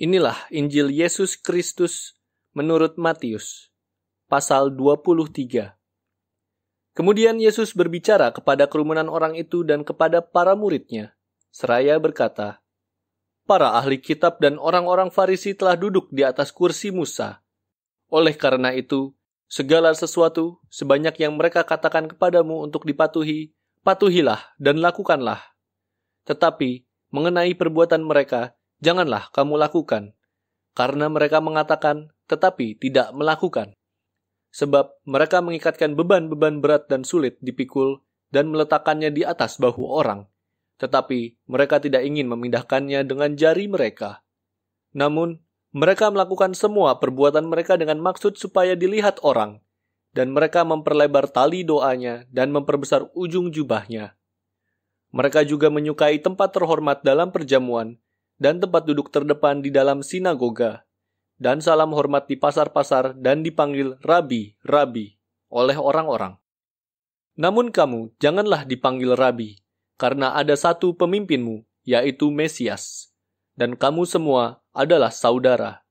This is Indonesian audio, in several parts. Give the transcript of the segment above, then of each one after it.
Inilah Injil Yesus Kristus menurut Matius, pasal 23. Kemudian Yesus berbicara kepada kerumunan orang itu dan kepada para muridnya, seraya berkata, Para ahli kitab dan orang-orang Farisi telah duduk di atas kursi Musa. Oleh karena itu, segala sesuatu sebanyak yang mereka katakan kepadamu untuk dipatuhi, patuhilah dan lakukanlah. Tetapi, mengenai perbuatan mereka, Janganlah kamu lakukan, karena mereka mengatakan tetapi tidak melakukan. Sebab mereka mengikatkan beban-beban berat dan sulit dipikul dan meletakkannya di atas bahu orang, tetapi mereka tidak ingin memindahkannya dengan jari mereka. Namun, mereka melakukan semua perbuatan mereka dengan maksud supaya dilihat orang, dan mereka memperlebar tali doanya dan memperbesar ujung jubahnya. Mereka juga menyukai tempat terhormat dalam perjamuan dan tempat duduk terdepan di dalam sinagoga, dan salam hormat di pasar-pasar dan dipanggil Rabi, Rabi oleh orang-orang. Namun kamu janganlah dipanggil Rabi, karena ada satu pemimpinmu, yaitu Mesias, dan kamu semua adalah saudara.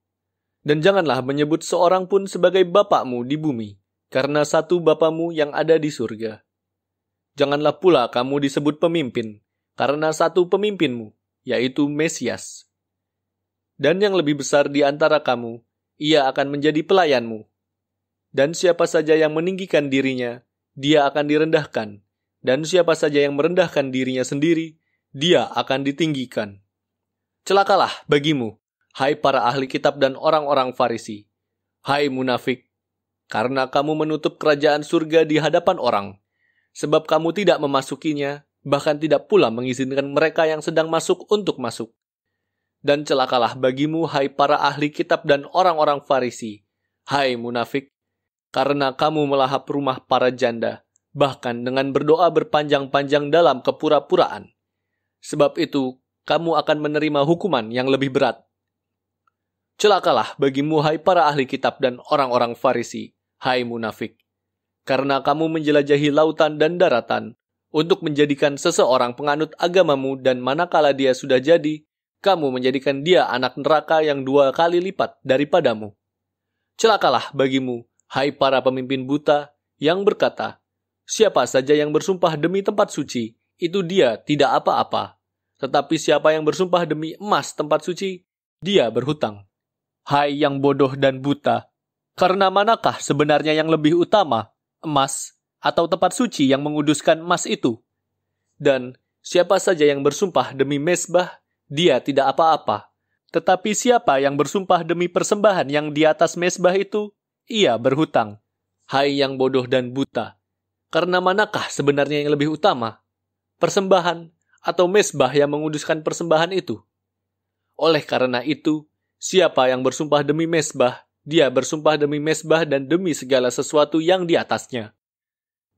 Dan janganlah menyebut seorang pun sebagai bapakmu di bumi, karena satu bapamu yang ada di surga. Janganlah pula kamu disebut pemimpin, karena satu pemimpinmu, yaitu Mesias. Dan yang lebih besar di antara kamu, ia akan menjadi pelayanmu. Dan siapa saja yang meninggikan dirinya, dia akan direndahkan. Dan siapa saja yang merendahkan dirinya sendiri, dia akan ditinggikan. Celakalah bagimu, hai para ahli kitab dan orang-orang Farisi, hai munafik, karena kamu menutup kerajaan surga di hadapan orang, sebab kamu tidak memasukinya bahkan tidak pula mengizinkan mereka yang sedang masuk untuk masuk. Dan celakalah bagimu, hai para ahli kitab dan orang-orang Farisi, hai munafik, karena kamu melahap rumah para janda, bahkan dengan berdoa berpanjang-panjang dalam kepura-puraan. Sebab itu, kamu akan menerima hukuman yang lebih berat. Celakalah bagimu, hai para ahli kitab dan orang-orang Farisi, hai munafik, karena kamu menjelajahi lautan dan daratan, untuk menjadikan seseorang penganut agamamu dan manakala dia sudah jadi, kamu menjadikan dia anak neraka yang dua kali lipat daripadamu. Celakalah bagimu, hai para pemimpin buta, yang berkata, Siapa saja yang bersumpah demi tempat suci, itu dia tidak apa-apa. Tetapi siapa yang bersumpah demi emas tempat suci, dia berhutang. Hai yang bodoh dan buta, karena manakah sebenarnya yang lebih utama, emas atau tempat suci yang menguduskan emas itu. Dan siapa saja yang bersumpah demi mesbah, dia tidak apa-apa. Tetapi siapa yang bersumpah demi persembahan yang di atas mesbah itu, ia berhutang. Hai yang bodoh dan buta, karena manakah sebenarnya yang lebih utama? Persembahan atau mesbah yang menguduskan persembahan itu? Oleh karena itu, siapa yang bersumpah demi mesbah, dia bersumpah demi mesbah dan demi segala sesuatu yang di atasnya.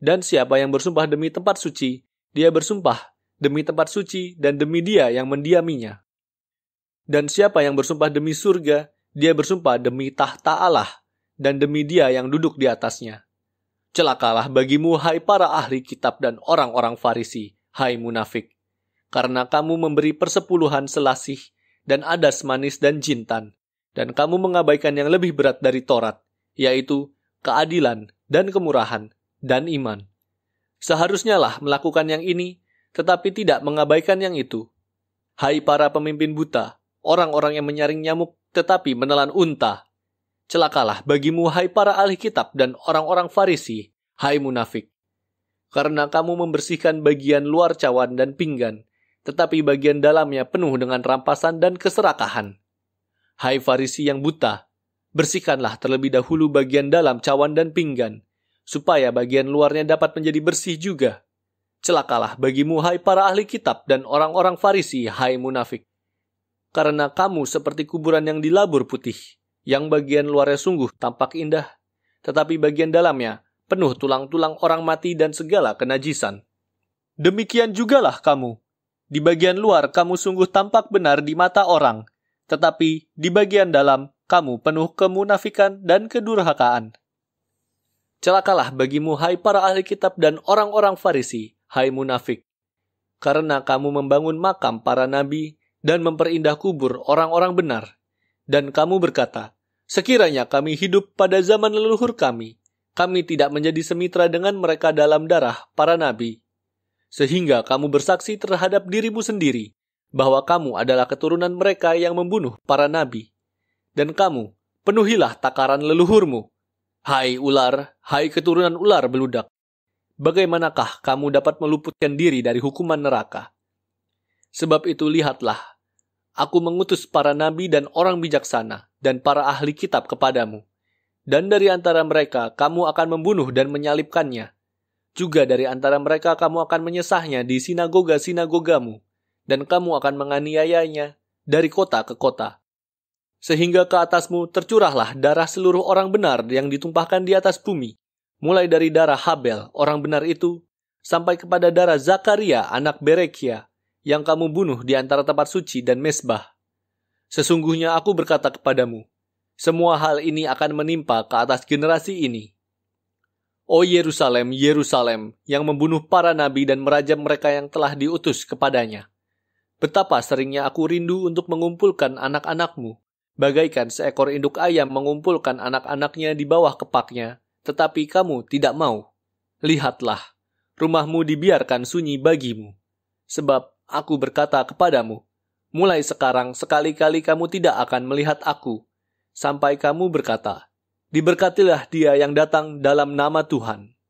Dan siapa yang bersumpah demi tempat suci, dia bersumpah demi tempat suci dan demi dia yang mendiaminya. Dan siapa yang bersumpah demi surga, dia bersumpah demi tahta Allah dan demi dia yang duduk di atasnya. Celakalah bagimu, hai para ahli kitab dan orang-orang Farisi, hai munafik, karena kamu memberi persepuluhan selasih dan adas manis dan jintan, dan kamu mengabaikan yang lebih berat dari Taurat, yaitu keadilan dan kemurahan dan iman. Seharusnya lah melakukan yang ini, tetapi tidak mengabaikan yang itu. Hai para pemimpin buta, orang-orang yang menyaring nyamuk tetapi menelan unta. Celakalah bagimu hai para ahli kitab dan orang-orang farisi, hai munafik. Karena kamu membersihkan bagian luar cawan dan pinggan, tetapi bagian dalamnya penuh dengan rampasan dan keserakahan. Hai farisi yang buta, bersihkanlah terlebih dahulu bagian dalam cawan dan pinggan, supaya bagian luarnya dapat menjadi bersih juga. Celakalah bagimu hai para ahli kitab dan orang-orang Farisi hai munafik. Karena kamu seperti kuburan yang dilabur putih, yang bagian luarnya sungguh tampak indah, tetapi bagian dalamnya penuh tulang-tulang orang mati dan segala kenajisan. Demikian jugalah kamu. Di bagian luar kamu sungguh tampak benar di mata orang, tetapi di bagian dalam kamu penuh kemunafikan dan kedurhakaan. Celakalah bagimu hai para ahli kitab dan orang-orang farisi, hai munafik. Karena kamu membangun makam para nabi dan memperindah kubur orang-orang benar. Dan kamu berkata, sekiranya kami hidup pada zaman leluhur kami, kami tidak menjadi semitra dengan mereka dalam darah para nabi. Sehingga kamu bersaksi terhadap dirimu sendiri bahwa kamu adalah keturunan mereka yang membunuh para nabi. Dan kamu, penuhilah takaran leluhurmu. Hai ular, hai keturunan ular beludak. Bagaimanakah kamu dapat meluputkan diri dari hukuman neraka? Sebab itu lihatlah, aku mengutus para nabi dan orang bijaksana dan para ahli kitab kepadamu. Dan dari antara mereka kamu akan membunuh dan menyalibkannya. Juga dari antara mereka kamu akan menyesahnya di sinagoga-sinagogamu, dan kamu akan menganiayanya dari kota ke kota sehingga ke atasmu tercurahlah darah seluruh orang benar yang ditumpahkan di atas bumi, mulai dari darah Habel, orang benar itu, sampai kepada darah Zakaria, anak Berekia, yang kamu bunuh di antara tempat suci dan mesbah. Sesungguhnya aku berkata kepadamu, semua hal ini akan menimpa ke atas generasi ini. O Yerusalem, Yerusalem, yang membunuh para nabi dan merajam mereka yang telah diutus kepadanya. Betapa seringnya aku rindu untuk mengumpulkan anak-anakmu Bagaikan seekor induk ayam mengumpulkan anak-anaknya di bawah kepaknya, tetapi kamu tidak mau. Lihatlah, rumahmu dibiarkan sunyi bagimu. Sebab aku berkata kepadamu, mulai sekarang sekali-kali kamu tidak akan melihat aku, sampai kamu berkata, Diberkatilah dia yang datang dalam nama Tuhan.